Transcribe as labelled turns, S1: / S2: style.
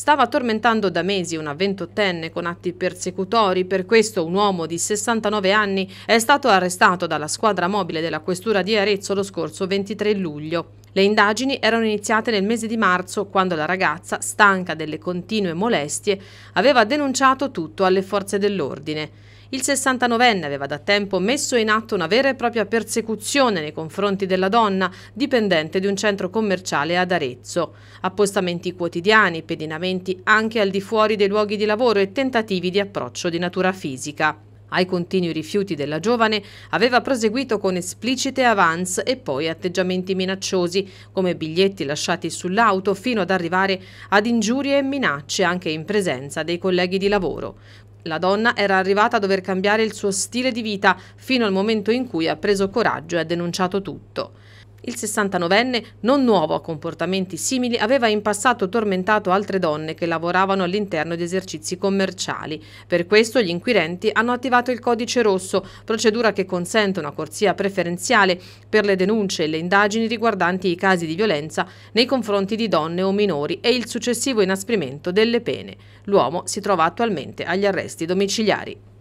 S1: Stava tormentando da mesi una ventottenne con atti persecutori, per questo un uomo di 69 anni è stato arrestato dalla squadra mobile della questura di Arezzo lo scorso 23 luglio. Le indagini erano iniziate nel mese di marzo quando la ragazza, stanca delle continue molestie, aveva denunciato tutto alle forze dell'ordine. Il 69enne aveva da tempo messo in atto una vera e propria persecuzione nei confronti della donna, dipendente di un centro commerciale ad Arezzo. Appostamenti quotidiani, pedinamenti anche al di fuori dei luoghi di lavoro e tentativi di approccio di natura fisica ai continui rifiuti della giovane, aveva proseguito con esplicite avance e poi atteggiamenti minacciosi, come biglietti lasciati sull'auto fino ad arrivare ad ingiurie e minacce anche in presenza dei colleghi di lavoro. La donna era arrivata a dover cambiare il suo stile di vita fino al momento in cui ha preso coraggio e ha denunciato tutto. Il 69enne, non nuovo a comportamenti simili, aveva in passato tormentato altre donne che lavoravano all'interno di esercizi commerciali. Per questo gli inquirenti hanno attivato il codice rosso, procedura che consente una corsia preferenziale per le denunce e le indagini riguardanti i casi di violenza nei confronti di donne o minori e il successivo inasprimento delle pene. L'uomo si trova attualmente agli arresti domiciliari.